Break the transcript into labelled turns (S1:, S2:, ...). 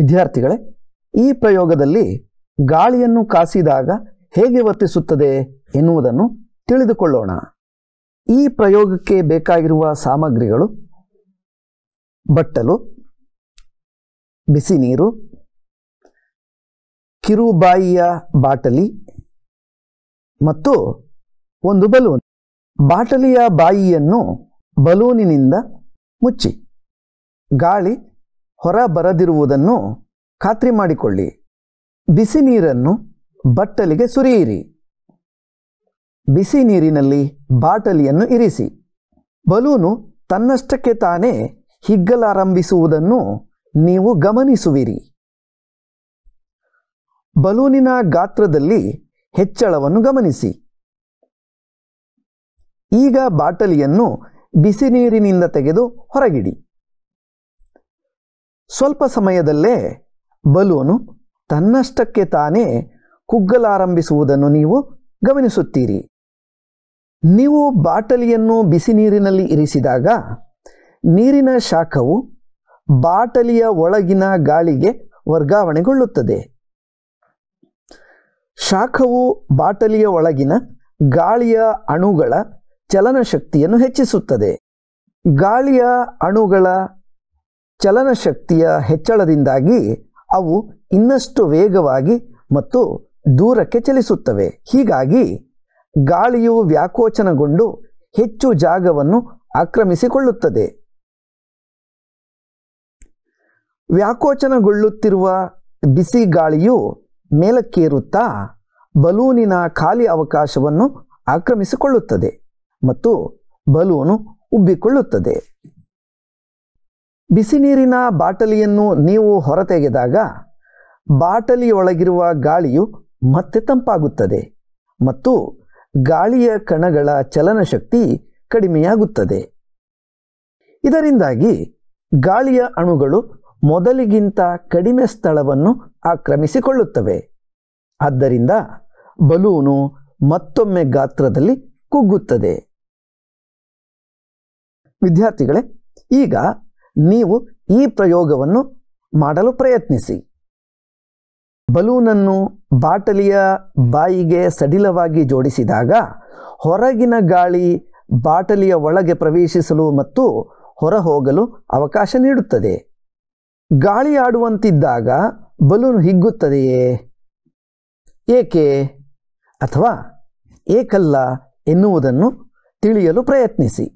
S1: ವಿದ್ಯಾರ್ಥಿಗಳೇ ಈ ಪ್ರಯೋಗದಲ್ಲಿ ಗಾಳಿಯನ್ನು ಕಾಸಿದಾಗ ಹೇಗೆ ವರ್ತಿಸುತ್ತದೆ ಎನ್ನುವುದನ್ನು ತಿಳಿದುಕೊಳ್ಳೋಣ ಈ ಪ್ರಯೋಗಕ್ಕೆ ಬೇಕಾಗಿರುವ ಸಾಮಗ್ರಿಗಳು ಬಟ್ಟಲು ಬಿಸಿ ನೀರು ಕಿರುಬಾಯಿಯ ಬಾಟಲಿ ಮತ್ತು ಒಂದು ಬಲೂನ್ ಬಾಟಲಿಯ ಬಾಯಿಯನ್ನು ಬಲೂನಿನಿಂದ ಮುಚ್ಚಿ ಗಾಳಿ ಹೊರ ಬರದಿರುವುದನ್ನು ಖಾತ್ರಿ ಮಾಡಿಕೊಳ್ಳಿ ಬಿಸಿ ನೀರನ್ನು ಬಟ್ಟಲಿಗೆ ಸುರಿಯಿರಿ ಬಿಸಿ ನೀರಿನಲ್ಲಿ ಬಾಟಲಿಯನ್ನು ಇರಿಸಿ ಬಲೂನು ತನ್ನಷ್ಟಕ್ಕೆ ತಾನೇ ಹಿಗ್ಗಲಾರಂಭಿಸುವುದನ್ನು ನೀವು ಗಮನಿಸುವಿರಿ ಬಲೂನಿನ ಗಾತ್ರದಲ್ಲಿ ಹೆಚ್ಚಳವನ್ನು ಗಮನಿಸಿ ಈಗ ಬಾಟಲಿಯನ್ನು ಬಿಸಿ ನೀರಿನಿಂದ ತೆಗೆದು ಹೊರಗಿಡಿ ಸ್ವಲ್ಪ ಸಮಯದಲ್ಲೇ ಬಲೂನು ತನ್ನಷ್ಟಕ್ಕೆ ತಾನೇ ಕುಗ್ಗಲಾರಂಭಿಸುವುದನ್ನು ನೀವು ಗಮನಿಸುತ್ತೀರಿ ನೀವು ಬಾಟಲಿಯನ್ನು ಬಿಸಿ ನೀರಿನಲ್ಲಿ ಇರಿಸಿದಾಗ ನೀರಿನ ಶಾಖವು ಬಾಟಲಿಯ ಒಳಗಿನ ಗಾಳಿಗೆ ವರ್ಗಾವಣೆಗೊಳ್ಳುತ್ತದೆ ಶಾಖವು ಬಾಟಲಿಯ ಒಳಗಿನ ಗಾಳಿಯ ಅಣುಗಳ ಚಲನಶಕ್ತಿಯನ್ನು ಹೆಚ್ಚಿಸುತ್ತದೆ ಗಾಳಿಯ ಅಣುಗಳ ಚಲನಶಕ್ತಿಯ ಹೆಚ್ಚಳದಿಂದಾಗಿ ಅವು ಇನ್ನಷ್ಟು ವೇಗವಾಗಿ ಮತ್ತು ದೂರಕ್ಕೆ ಚಲಿಸುತ್ತವೆ ಹೀಗಾಗಿ ಗಾಳಿಯು ವ್ಯಾಕೋಚನಗೊಂಡು ಹೆಚ್ಚು ಜಾಗವನ್ನು ಆಕ್ರಮಿಸಿಕೊಳ್ಳುತ್ತದೆ ವ್ಯಾಕೋಚನಗೊಳ್ಳುತ್ತಿರುವ ಬಿಸಿ ಗಾಳಿಯು ಮೇಲಕ್ಕೇರುತ್ತಾ ಬಲೂನಿನ ಖಾಲಿ ಅವಕಾಶವನ್ನು ಆಕ್ರಮಿಸಿಕೊಳ್ಳುತ್ತದೆ ಮತ್ತು ಬಲೂನು ಉಬ್ಬಿಕೊಳ್ಳುತ್ತದೆ ಬಿಸಿ ನೀರಿನ ಬಾಟಲಿಯನ್ನು ನೀವು ಹೊರತೆಗೆದಾಗ ಬಾಟಲಿಯೊಳಗಿರುವ ಗಾಳಿಯು ಮತ್ತೆ ತಂಪಾಗುತ್ತದೆ ಮತ್ತು ಗಾಳಿಯ ಕಣಗಳ ಚಲನಶಕ್ತಿ ಕಡಿಮೆಯಾಗುತ್ತದೆ ಇದರಿಂದಾಗಿ ಗಾಳಿಯ ಅಣುಗಳು ಮೊದಲಿಗಿಂತ ಕಡಿಮೆ ಸ್ಥಳವನ್ನು ಆಕ್ರಮಿಸಿಕೊಳ್ಳುತ್ತವೆ ಆದ್ದರಿಂದ ಬಲೂನು ಮತ್ತೊಮ್ಮೆ ಗಾತ್ರದಲ್ಲಿ ಕುಗ್ಗುತ್ತದೆ ವಿದ್ಯಾರ್ಥಿಗಳೇ ಈಗ ನೀವು ಈ ಪ್ರಯೋಗವನ್ನು ಮಾಡಲು ಪ್ರಯತ್ನಿಸಿ ಬಲೂನನ್ನು ಬಾಟಲಿಯ ಬಾಯಿಗೆ ಸಡಿಲವಾಗಿ ಜೋಡಿಸಿದಾಗ ಹೊರಗಿನ ಗಾಳಿ ಬಾಟಲಿಯ ಒಳಗೆ ಪ್ರವೇಶಿಸಲು ಮತ್ತು ಹೊರಹೋಗಲು ಅವಕಾಶ ನೀಡುತ್ತದೆ ಗಾಳಿ ಆಡುವಂತಿದ್ದಾಗ ಬಲೂನ್ ಹಿಗ್ಗುತ್ತದೆಯೇ ಏಕೆ ಅಥವಾ ಏಕಲ್ಲ ಎನ್ನುವುದನ್ನು ತಿಳಿಯಲು ಪ್ರಯತ್ನಿಸಿ